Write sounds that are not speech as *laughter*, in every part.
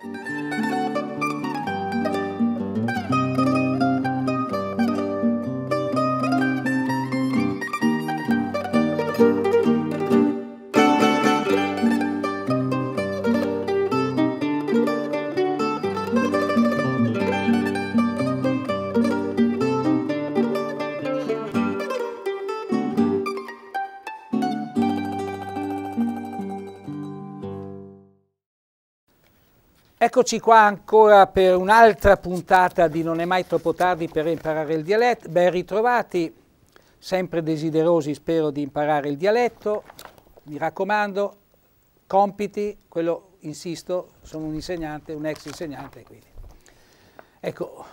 Thank you. Eccoci qua ancora per un'altra puntata di Non è mai troppo tardi per imparare il dialetto. Ben ritrovati, sempre desiderosi spero di imparare il dialetto. Mi raccomando, compiti, quello insisto, sono un insegnante, un ex insegnante quindi. Ecco,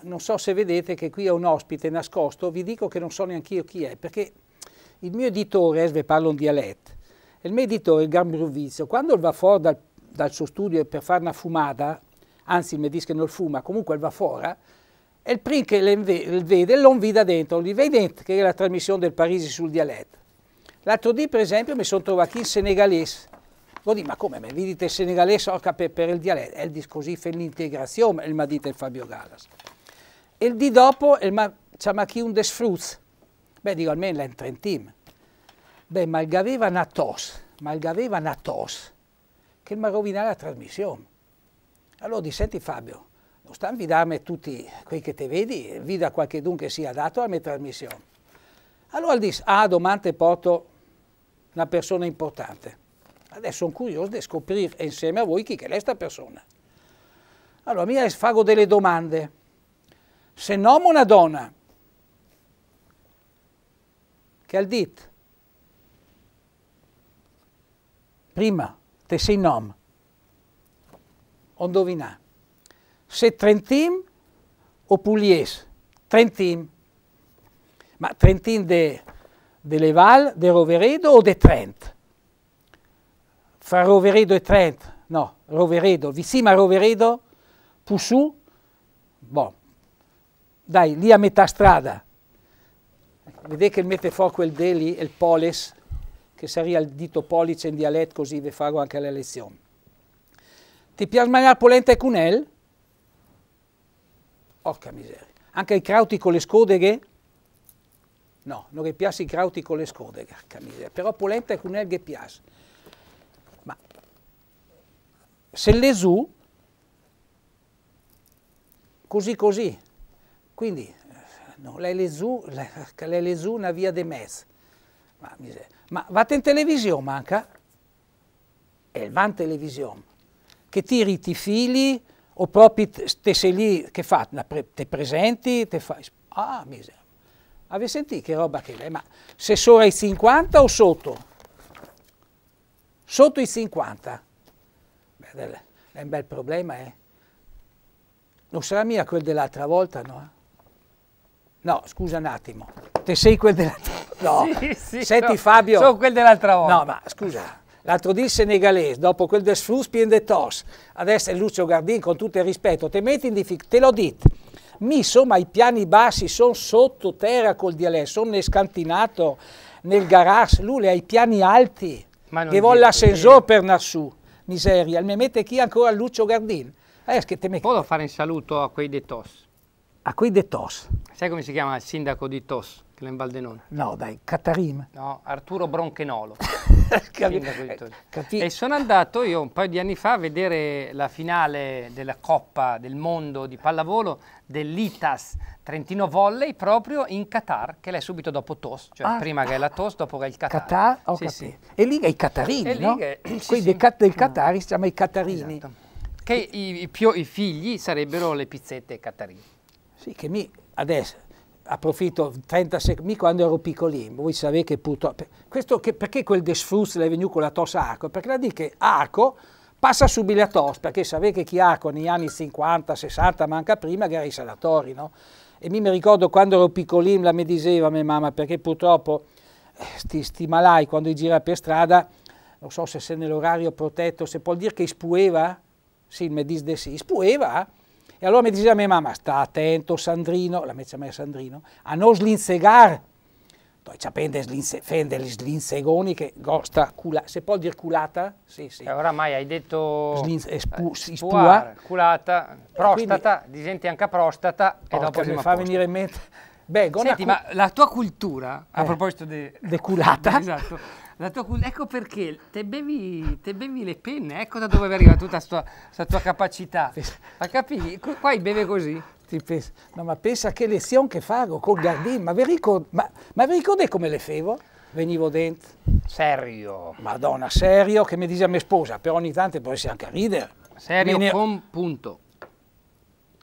non so se vedete che qui è un ospite nascosto, vi dico che non so neanche io chi è, perché il mio editore, ve parlo un dialetto, il mio editore, il Gambruvizio, quando va fuori dal dal suo studio per fare una fumata, anzi mi dice che non fuma, comunque va fuori, e il primo che lo vede lo invita dentro, gli vedi dentro, che è la trasmissione del Parisi sul dialetto. L'altro giorno, per esempio, mi sono trovato qui in senegalese, lo dico, ma come, mi dite il senegalese orca per, per il dialetto? E il dice così, per l'integrazione, il ma dite Fabio Galas. E il giorno dopo, il ma, c'è ma chi un desfruz? Beh, dico, almeno l'è in Trentino. Beh, ma il gaveva una tos, ma il gaveva una tos che mi ha rovinato la trasmissione. Allora di senti Fabio, non sta a invidarmi tutti quei che te vedi, vida qualche che sia adatto alla mia trasmissione. Allora dice, ah, domande porto una persona importante. Adesso sono curioso di scoprire insieme a voi chi è questa persona. Allora mi fago delle domande. Se nomo una donna che al dit prima sei tesinom. Ondovina. Se Trentin o Pugliese? Trentin. Ma Trentin de, de Leval, de Roveredo o de Trent? Fra Roveredo e Trent? No, Roveredo. Vicino a Roveredo, Pussù? Boh. Dai, lì a metà strada. Vedete che mette fuoco il Deli e il Poles che sarebbe il dito pollice in dialetto, così vi farò anche la lezione. Ti piace mangiare polenta e cunel? Orca miseria. Anche i crauti con le scodeghe? No, non gli piace i crauti con le scodeghe, orca miseria. Però polenta e cunel che piace. Ma se le su, così così. Quindi, no, lei le su, le su una via de mezzo ma, ma vate in televisione manca? E il van televisione. Che tiri i fili o proprio te sei lì che fa? Pre, te presenti, te fai... Ah, miseria. Avete sentito che roba che è? Ma se sono ai 50 o sotto? Sotto i 50. Beh, è un bel problema, eh? Non sarà mia quel dell'altra volta, no? Eh? No, scusa un attimo, te sei quel dell'altra *laughs* No, *laughs* sì, sì, senti no, Fabio. Sono quel dell'altra volta. No, ma scusa, l'altro dì senegalese, dopo quel del Sluspien de Tos, adesso è Lucio Gardin, con tutto il rispetto, te metti in difficoltà, te lo detto. Mi insomma i piani bassi sono sottoterra col dialetto, sono nel scantinato, nel garage, lui ha i piani alti, che vuole l'ascensore per Nassù, miseria, Mi mette chi ancora Lucio Gardin. Eh, che te me... Può fare un saluto a quei de Tos? a quei de Tos. Sai come si chiama il sindaco di Tos, che è in Valdenone? No, dai, Cattarim. No, Arturo Bronchenolo. *laughs* sindaco di Tos. Eh, capi- e sono andato io un paio di anni fa a vedere la finale della Coppa del Mondo di pallavolo dell'ITAS Trentino Volley proprio in Qatar, che è subito dopo Tos, cioè ah, prima ah, che è la Tos, dopo che è il Qatar. Qatar, ho sì, sì. E lì è i Qatarini, no? È, sì, Quindi sì. del mm. Qatar si chiama i Qatarini. Esatto. Che i, i, più, i figli sarebbero le pizzette Qatarini. Sì, che mi adesso approfitto 30 secondi, quando ero piccolino, voi sapete che purtroppo... Che, perché quel desfruz l'è venuto con la tosse arco? Perché la dice che arco passa subito la tosse, perché sapete che chi arco negli anni 50, 60, manca prima, che era i sanatori, no? E mi, ricordo quando ero piccolino la mi diceva mia mamma, perché purtroppo eh, sti, sti malai quando gira per strada, non so se sei nell'orario protetto, se può dire che spueva, sì, mi dice sì, ispueva, e allora mi diceva mia mamma, sta attento Sandrino, la mia mia Sandrino, a non slinzegar. Poi ci appende slinze, fende gli slinzegoni che gosta cula, se può dire culata? Sì, sì. E eh, oramai hai detto Slinz, eh, spu, eh, spua, culata, prostata, quindi, di gente anche prostata e dopo mi fa venire in mente Beh, Senti, ma la tua cultura, a proposito di... De... Deculata. esatto cul- ecco perché te bevi, te bevi, le penne, ecco da dove arriva tutta questa tua capacità. Ma capisci? Qua beve così. No, ma pensa che lezione che fago col Gardin, ma vi ricordate come le fevo? Venivo dentro. Serio. Madonna, serio, che mi dice a mia sposa, però ogni tanto può essere anche a ridere. Serio ne... con punto.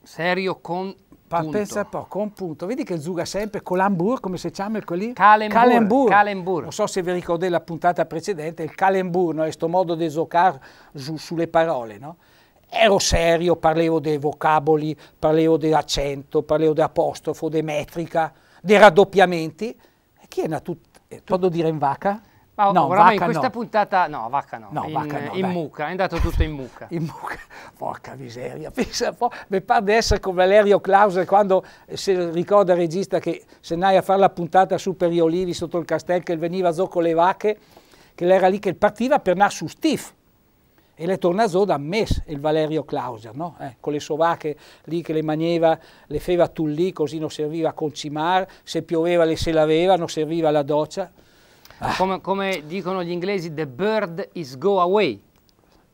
Serio con Pa, pensa un po', con punto. Vedi che zuga sempre Colambur, come si chiama quel lì? Calembur. Calembur. Non so se vi ricordate la puntata precedente, il Calembur, no? questo modo di giocare su, sulle parole, no? Ero serio, parlevo dei vocaboli, parlavo dell'accento, parlavo dell'apostrofo, di metrica, dei raddoppiamenti. E chi è una tut... Posso eh, dire in vacca? Ma no, oramai in questa no. puntata, no, vacca no, no in, vacca no, in mucca, è andato tutto in mucca. *laughs* in mucca, porca miseria, pensa un po', mi pare di essere con Valerio Clauser quando, se ricorda il regista, che se andai a fare la puntata su per gli olivi sotto il castello, che veniva zo con le vacche, che era lì che partiva per andare su Stif. E le torna zo da Mes, il Valerio Clauser, no? Eh, con le sovacche lì che le maneva, le feva tullì, così non serviva a concimar, se pioveva le se laveva, non serviva la doccia. Ah. Come, come, dicono gli inglesi, the bird is go away.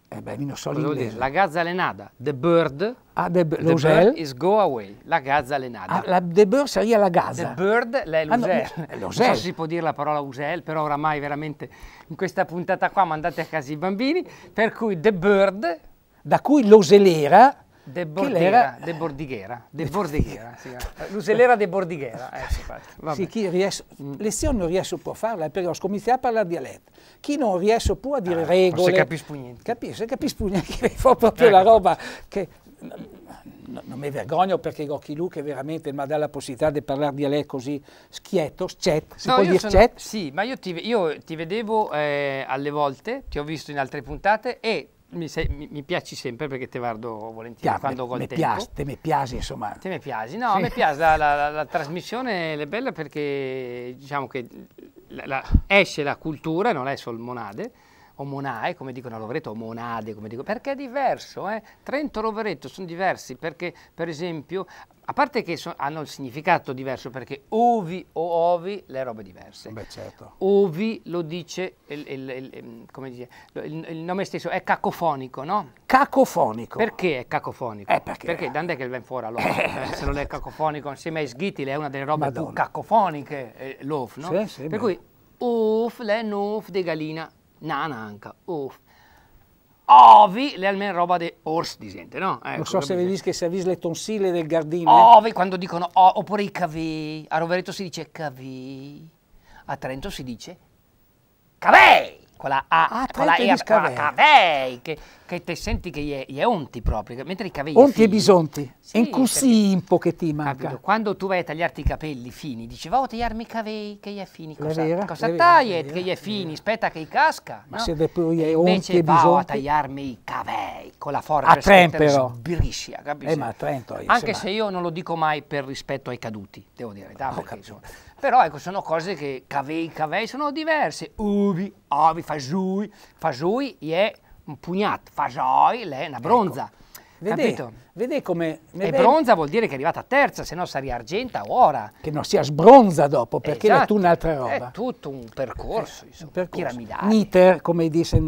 Eh beh, non so l'inglese. La gazza lenada, the bird, ah, the, the bird is go away, la gazza lenada. Ah, la, the bird sarebbe la gazza. The bird, lei l'usel. Ah, no, eh, non so se si può dire la parola usel, però oramai veramente in questa puntata qua mandate a casa i bambini, per cui the bird... Da cui l'oselera De Bordighera, de Bordighera, de Bordighera, *laughs* l'usellera de Bordighera. Eh, sì, chi riesce, lezione non riesce più a farla eh, però ho scominciato a parlare dialetto. Chi non riesce più a dire ah, regole... Non si niente. Capisci, se capisce più niente, fa proprio ecco. la roba che... No, non mi vergogno perché Gocchi Lu che veramente mi dà la possibilità di parlare di lei così schietto, scet, si no, può dire scet? Sì, ma io ti, io ti vedevo eh, alle volte, ti ho visto in altre puntate e mi, sei, mi, mi, piaci sempre perché te guardo volentieri Pia, quando ho me piace, te me piace, insomma. Te me piace, no, sì. me piace la, la, la, la trasmissione, è bella perché diciamo che esce la cultura, non è solo monade, o monae, come dicono a Rovereto, o monade, come dicono, perché è diverso. Eh? Trento e Rovereto sono diversi perché, per esempio, a parte che so, hanno il significato diverso, perché ovi o ovi, le robe diverse. Beh, certo. Ovi lo dice, il, il, il, come dice, il, nome stesso è cacofonico, no? Cacofonico. Perché è cacofonico? Eh, perché? Perché d'andè che viene fuori allora, eh, eh. se non è cacofonico, insieme ai sghitile è una delle robe Madonna. più cacofoniche, eh, l'of, no? Sì, sì, per beh. cui, off, le nof de galina Nananca, Uff. Ovi, le almeno roba di ors di gente, no? Ecco, non so se vi che se avvis le tonsille del gardino. Eh. Ovi, quando dicono, o, oh, oppure i cavei. A Rovereto si dice cavei, a Trento si dice cavei! con la A, ah, con la E, con la cavei, che, che te senti che gli è, unti proprio, mentre i cavei Onti e bisonti, sì, in così un pochettino manca. Capito? Quando tu vai a tagliarti i capelli fini, dici vado a tagliarmi i cavei che gli è fini, cosa, vera, cosa tagli che gli è fini, aspetta che gli casca. Ma no? se gli è unti e bisonti. vado a tagliarmi i cavei con la forza a Trento però. Sbriscia, capisci? Eh, ma a Trento, Anche se io non lo dico mai per rispetto ai caduti, devo dire, da, perché, insomma, però ecco, sono cose che cavei, cavei sono diverse. Uvi, ovi, fasui. Fasui è un pugnato. fasoi è una ecco. bronza. Ecco. Vede, vede come... E bronza vuol dire che è arrivata a terza, se no sarà argenta o ora. Che non sia sbronza dopo, perché esatto. è tutta un'altra roba. È tutto un percorso, eh, insomma, un percorso. piramidale. Niter, come dice...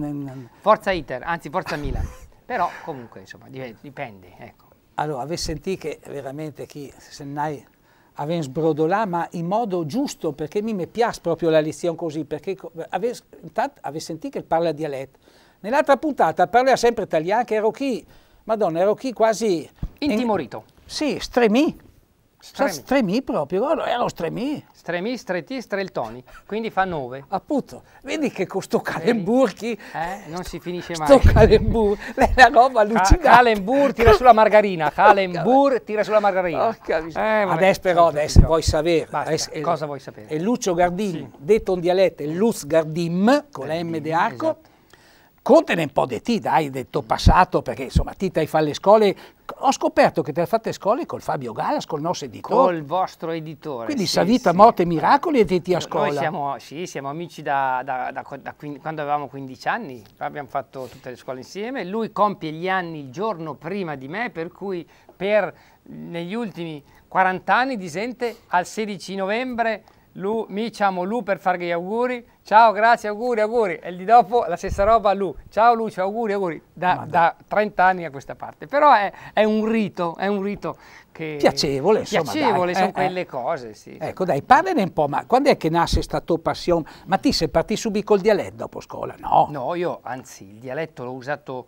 Forza Iter, anzi forza Milan. *laughs* Però comunque, insomma, dipende, ecco. Allora, avessi sentito che veramente chi, se non hai aven sbrodolato, ma in modo giusto, perché mi piace proprio la lezione così, perché ave, intanto ave sentito che parla dialetto. Nell'altra puntata parla sempre italiano, che ero qui, madonna, ero qui quasi... Intimorito. In, sì, stremì. Eh, stremi. stremi proprio, erano stremi. Stremi, streti, streltoni, quindi fa 9. Appunto, vedi che con sto calemburchi... Eh, non si finisce mai. Sto calembur, *laughs* è una roba lucida. Ca calembur tira sulla margarina, *laughs* calembur tira sulla margarina. Porca eh, adesso però, adesso vuoi sapere. Adesso, cosa vuoi sapere? È Lucio Gardim, sì. detto in dialetto, Luz Gardim, con Gardim, la M de Arco. Esatto raccontane un po' di te, dai, del tuo passato, perché insomma ti hai fatto le scuole, ho scoperto che te le fatte scuole col Fabio Galas, col nostro editore. Col vostro editore. Quindi sì, vita, sì. Morte, Miracoli e ti a scuola. Noi siamo, sì, siamo amici da, da, da, da quando avevamo 15 anni, abbiamo fatto tutte le scuole insieme, lui compie gli anni il giorno prima di me, per cui per, negli ultimi 40 anni disente al 16 novembre Lu, mi chiamo Lu per fargli gli auguri. Ciao, grazie, auguri, auguri. E di dopo la stessa roba a Lu. Ciao Lucio, auguri, auguri. Da, da, 30 anni a questa parte. Però è, è, un rito, è un rito che... Piacevole, insomma. Piacevole, dai. sono eh, eh. quelle eh. cose, sì. Ecco, dai, parlene un po', ma quando è che nasce questa tua passione? Ma ti sei partito subito col dialetto dopo scuola, no? No, io, anzi, il dialetto l'ho usato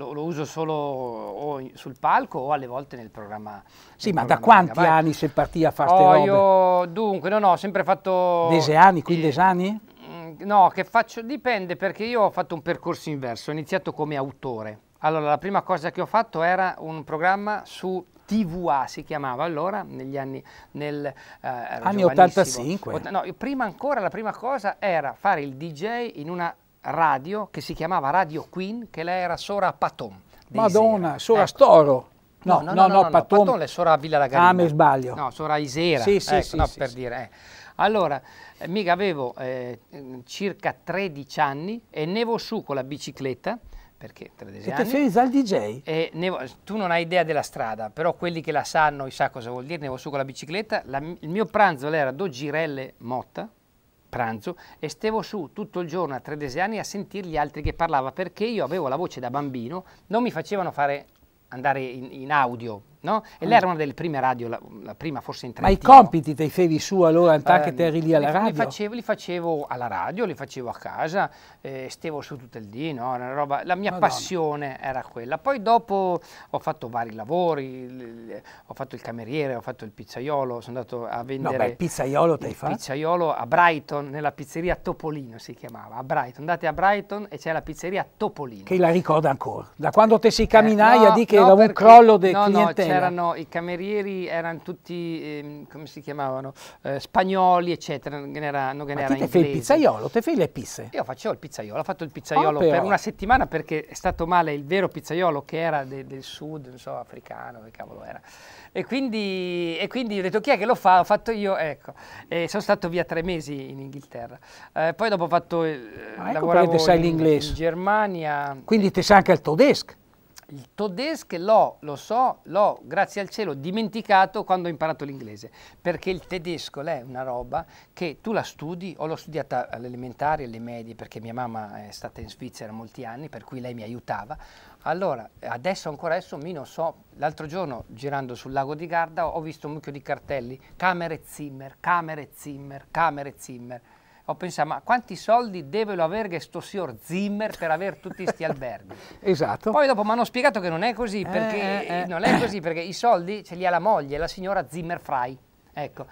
lo, lo uso solo sul palco o alle volte nel programma. Sì, nel ma programma da quanti Megabyte. anni sei partita a fare oh, io, dunque, no, no, ho sempre fatto... Deseani, quindesani? Eh, mm, no, che faccio, dipende perché io ho fatto un percorso inverso, ho iniziato come autore. Allora, la prima cosa che ho fatto era un programma su TVA si chiamava allora, negli anni, nel, eh, anni 85. no, prima ancora la prima cosa era fare il DJ in una radio che si chiamava Radio Queen, che lei era Sora Paton. Madonna, Sora ecco. Storo. No, no, no, no, no, Paton. Paton è Sora Villa Lagarina. Ah, mi sbaglio. No, Sora Isera. Sì, sì, ecco, sì, no, sì, per sì. dire. Eh. Allora, eh, mica avevo eh, circa 13 anni e nevo su con la bicicletta perché 13 anni. E te fai al DJ? E ne, tu non hai idea della strada, però quelli che la sanno, sa cosa vuol dire, nevo su con la bicicletta. La, il mio pranzo era due girelle motta, pranzo e stevo su tutto il giorno a Tredesiani a sentire gli altri che parlavano perché io avevo la voce da bambino, non mi facevano fare andare in, in audio No? E lei era una delle prime radio, la, la prima forse in Trentino. Ma i compiti te li facevi su allora, in tanto uh, che eh, eri lì alla radio? Li facevo, li facevo, alla radio, li facevo a casa, eh, stavo su tutto il dì, no? roba, la mia Madonna. passione era quella. Poi dopo ho fatto vari lavori, ho fatto il cameriere, ho fatto il pizzaiolo, sono andato a vendere... No, beh, il pizzaiolo te hai fatto? Il pizzaiolo a Brighton, nella pizzeria Topolino si chiamava, a Brighton. Andate a Brighton e c'è la pizzeria Topolino. Che la ricorda ancora. Da quando te si camminaia eh, no, di che no, era un crollo del no, cliente c'erano i camerieri, erano tutti, eh, come si chiamavano, eh, spagnoli, eccetera, non era, non era Ma te fai il pizzaiolo, te fai le pisse? Io facevo il pizzaiolo, ho fatto il pizzaiolo oh, per una settimana perché è stato male il vero pizzaiolo che era de, del sud, non so, africano, che cavolo era. E quindi, e quindi, ho detto chi è che lo fa? Ho fatto io, ecco. E sono stato via tre mesi in Inghilterra. Eh, poi dopo ho fatto... Eh, ah, ecco perché te In Germania. Quindi te sa anche il tedesco il tedesco l'ho, lo so, l'ho, grazie al cielo, dimenticato quando ho imparato l'inglese, perché il tedesco è una roba che tu la studi, o l'ho studiata all'elementare, alle medie, perché mia mamma è stata in Svizzera molti anni, per cui lei mi aiutava. Allora, adesso ancora adesso, mi non so, l'altro giorno girando sul lago di Garda ho visto un mucchio di cartelli, camere Zimmer, camere Zimmer, camere Zimmer ho pensato, ma quanti soldi devono avere questo signor Zimmer per avere tutti questi *laughs* alberghi? esatto. Poi dopo mi hanno spiegato che non è così, eh, perché, eh, eh, non è così perché i soldi ce li ha la moglie, la signora Zimmer Fry. Ecco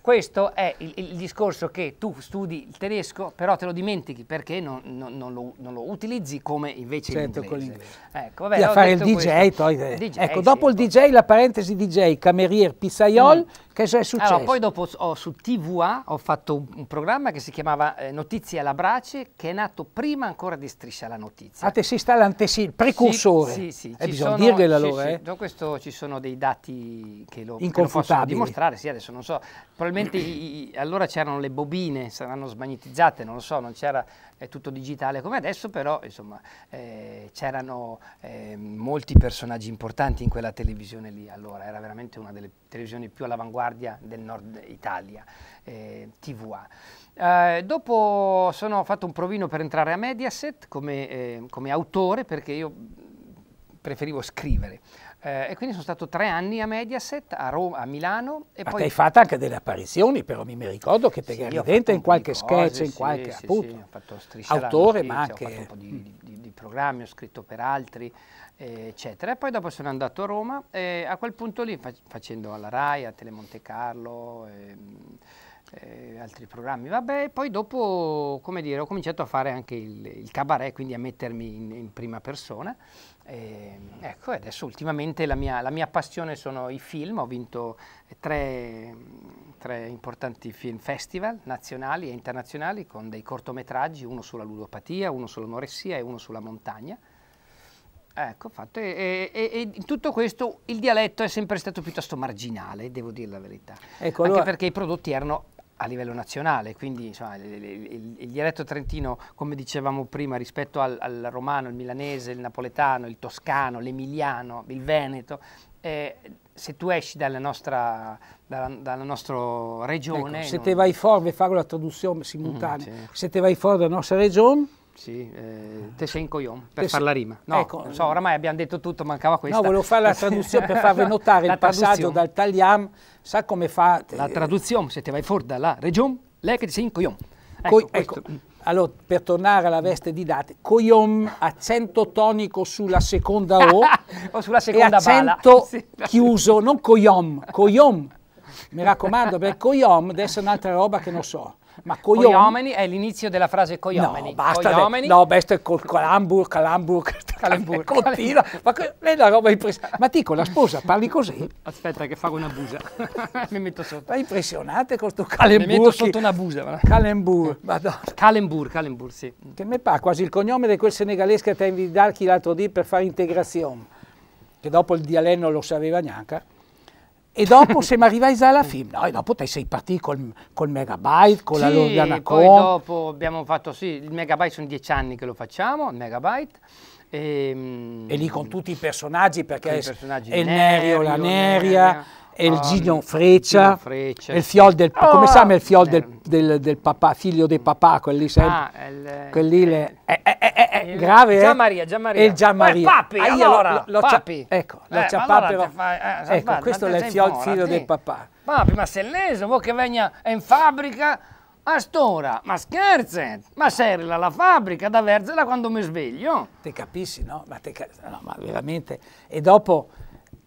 questo è il, il, discorso che tu studi il tedesco, però te lo dimentichi perché non, non, non, lo, non lo, utilizzi come invece certo, l'inglese. Ecco, vabbè, a fare il DJ, togli... DJ, Ecco, dopo sì, il DJ, la parentesi DJ, camerier, pizzaiol, mm. che è successo? Allora, poi dopo ho, su TVA ho fatto un, un programma che si chiamava eh, Notizie alla Brace, che è nato prima ancora di Striscia la Notizia. Ah, te si sta l'antesi, il precursore. Sì, sì, sì. Eh, bisogna sono, dirglielo allora. Sì, eh. sì, questo ci sono dei dati che lo, che lo possono dimostrare, sì, adesso non so Probabilmente i, allora c'erano le bobine, saranno smagnetizzate, non lo so, non c'era eh, tutto digitale come adesso, però insomma eh, c'erano eh, molti personaggi importanti in quella televisione lì allora, era veramente una delle televisioni più all'avanguardia del nord Italia, eh, TVA. Eh, dopo sono, fatto un provino per entrare a Mediaset come, eh, come autore perché io preferivo scrivere. Eh, e quindi sono stato tre anni a Mediaset, a Roma, a Milano. E Ma poi... hai fatto anche delle apparizioni, però mi, ricordo che Tegari sì, Dente in qualche cose, sketch, in qualche sì, appunto. Sì, ho fatto autore, ma anche. Ho fatto un po' di, di, di programmi, ho scritto per altri, eh, eccetera. E poi dopo sono andato a Roma e a quel punto lì, facendo alla RAI, a Telemonte Carlo. Eh, eh, altri programmi, vabbè, poi dopo, come dire, ho cominciato a fare anche il, il cabaret, quindi a mettermi in, in prima persona. Ehm, ecco, e, ecco, adesso ultimamente la mia, la mia, passione sono i film, ho vinto tre, tre, importanti film festival nazionali e internazionali con dei cortometraggi, uno sulla ludopatia, uno sull'anoressia e uno sulla montagna. Ecco, fatto. E, e, e, in tutto questo il dialetto è sempre stato piuttosto marginale, devo dire la verità. Ecco, Anche allora... perché i prodotti erano a livello nazionale, quindi insomma, il, il, il, dialetto trentino, come dicevamo prima, rispetto al, al, romano, il milanese, il napoletano, il toscano, l'emiliano, il veneto, eh, se tu esci dalla nostra, dalla, dalla nostra regione... Ecco, se non... te vai fuori, fare la traduzione simultanea, mm, sì. se te vai fuori dalla nostra regione sì, eh, Tesen Koyon, per Tes- fare la rima. No, ecco, so, oramai abbiamo detto tutto, mancava questa. No, volevo fare la traduzione per farvi *laughs* notare il passaggio dal tagliam, sa come fa... La traduzione, se te vai fuori dalla regione, lei che Tesen Koyon. Ecco, ecco, allora, per tornare alla veste di date, accento tonico sulla seconda O, *laughs* o sulla seconda e accento bala. *laughs* chiuso, non Koyom, Koyom. Mi raccomando, perché Koyom adesso è un'altra roba che non so. Ma coiom- coiomeni è l'inizio della frase coiomeni. No, basta. Coiomeni. De- no, questo è col calambur, calambur, calambur. *laughs* Continua. Ma que- è una roba impressionante. Ma dico, la sposa parli così. Aspetta che faccio una busa. *laughs* Mi metto sotto. Ma impressionante questo calambur. Mi metto sotto una busa. Calembur. Eh. Madonna. Calembur, sì. Che me fa quasi il cognome di quel senegalese che ti ha invitato l'altro dì per fare integrazione. Che dopo il dialetto lo sapeva neanche. E dopo siamo arrivati alla film, no, e dopo te sei partito col, col Megabyte, con sì, la Logana poi dopo abbiamo fatto, sì, il Megabyte sono dieci anni che lo facciamo, il Megabyte. E, ehm, e lì con tutti i personaggi, perché i personaggi è il Nerio, la Neria, Neria e il um, oh, Giglio Freccia, Freccia, il Fiol del, oh, come si chiama il Fiol del del, del papà, figlio del papà, quelli sempre. Ah, il, quelli il, le, eh eh, eh, eh, eh, il, grave. Eh? Gian Maria, Gian Maria. Il Gian Maria. Eh, papi, ah, io allora, lo, lo papi. Ecco, lo eh, allora fa, eh, ecco, questo è il figlio sì. del papà. Papi, ma se leso, vuoi che venga in fabbrica a st'ora? Ma scherzi, ma serla la fabbrica da verzela quando mi sveglio? Te capisci, no? Ma, te, no, ma veramente. E dopo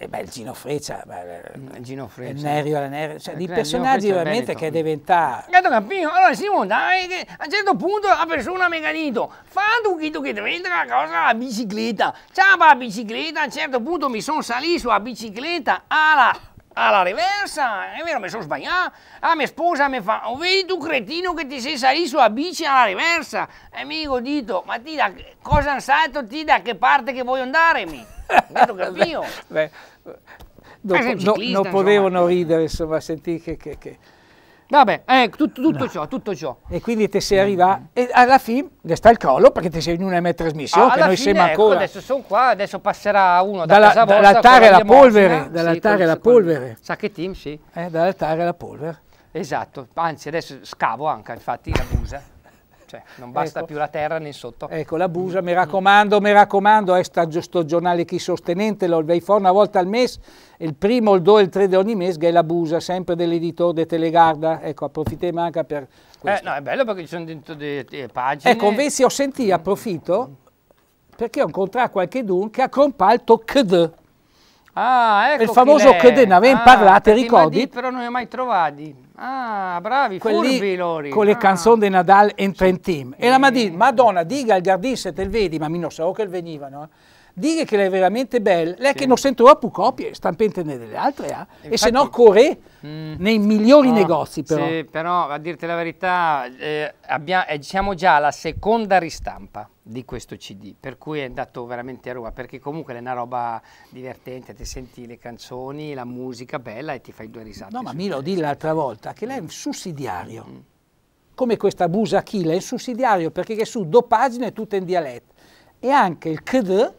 e eh, beh, il Gino Freccia, beh, eh, mm, il Gino Freccia. Nerio la Nerio, cioè eh, di dei personaggi veramente che diventa... Gato Cappino, allora Simone, dai, che a un certo punto la persona mi ha detto, fa tu che diventa la cosa la bicicletta, ciao la bicicletta, a un certo punto mi sono salito sulla bicicletta alla alla reversa, è vero, mi sono sbagliato. La mia sposa mi fa, oh, vedi tu cretino che ti sei salito sulla bici alla reversa. E mi dico, dito, ma ti da cosa hanno salto, ti da che parte che voglio andare? Mi? detto che *laughs* Beh, beh, dopo, no, non potevano ridere, insomma, sentire che, che, che Vabbè, eh, tutto, tutto no. ciò, tutto ciò. E quindi te sei arrivato, e alla fine sta il crollo perché ti sei in una mia trasmissione, ah, che noi fine, siamo ecco, ancora... Ecco, adesso sono qua, adesso passerà uno da dalla, Dall'altare alla polvere, dall'altare sì, alla polvere. Sa che team, sì. Eh, dall'altare alla polvere. Esatto, anzi adesso scavo anche, infatti, la musa cioè non basta ecco. più la terra né sotto. Ecco, la busa, mi raccomando, mi raccomando, è sto giornale chi sostenente, lo vai fare una volta al mese, il primo, il 2 e il 3 di ogni mese, che è la busa, sempre dell'editore di Telegarda, ecco, approfittiamo anche per eh, questo. Eh, no, è bello perché ci sono dentro delle pagine. Ecco, invece ho sentito, approfitto, perché ho incontrato qualche dun che ha comparto CD. Ah, ecco il famoso CD, ne avevamo ah, parlato, ricordi? Però non ne ho mai trovati. Ah, bravi, quelli furbi lori. Con le ah. canzoni di Nadal entra in team. E la Madonna, diga al Gardin se te vedi, ma mi non sapevo che venivano dire che lei è veramente bella, lei sì. che non sento troppo copie, stampa delle altre, eh? Infatti, e se no corre mh, mm. nei migliori no, negozi però. Sì, però a dirti la verità eh, abbiamo, eh, siamo già alla seconda ristampa di questo CD, per cui è andato veramente a Roma, perché comunque è una roba divertente, ti senti le canzoni, la musica bella e ti fai due risate. No, ma mi lo di l'altra volta che lei è un mm. sussidiario, mm. come questa Busa Achille, è un sussidiario perché che su due pagine è tutto in dialetto. E anche il CD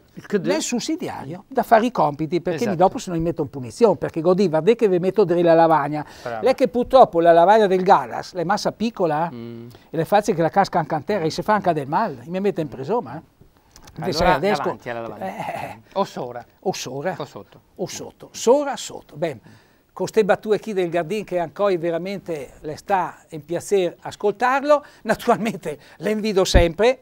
nel sussidiario da fare i compiti perché esatto. dopo se no gli in punizione perché Godì guarda che vi metto della lavagna Brava. lei che purtroppo la lavagna del Gallas è massa piccola mm. e le facce che la casca anche a terra e se fa anche del male mi mette in presoma eh. Allora, adesso, eh, eh, eh, o sora. O sora. O sotto. O sotto. Sora, sotto. Bene. Con queste battute qui del Gardin che ancora veramente le sta in piacere ascoltarlo, naturalmente le invido sempre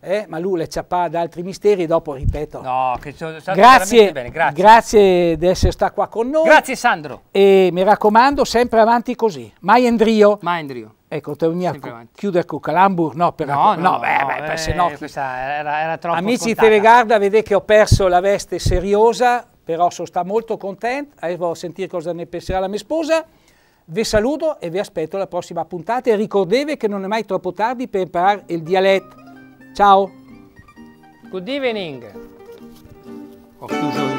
eh, ma lui le ciappà ad altri misteri e dopo ripeto. No, che sono stato grazie, bene, grazie. grazie di essere stato qua con noi. Grazie Sandro. E mi raccomando, sempre avanti così. Mai Endrio. Mai Endrio. Ecco, torniamo a chiudere con Calambur, no, per no, no, no, beh, beh, eh, beh, se no... Era, era troppo Amici scontata. Telegarda, vedete che ho perso la veste seriosa, però sono sta molto contento, arrivo a sentire cosa ne penserà la mia sposa. Vi saluto e vi aspetto alla prossima puntata e ricordevi che non è mai troppo tardi per imparare il dialetto. Ciao! Good evening! Ho chiuso il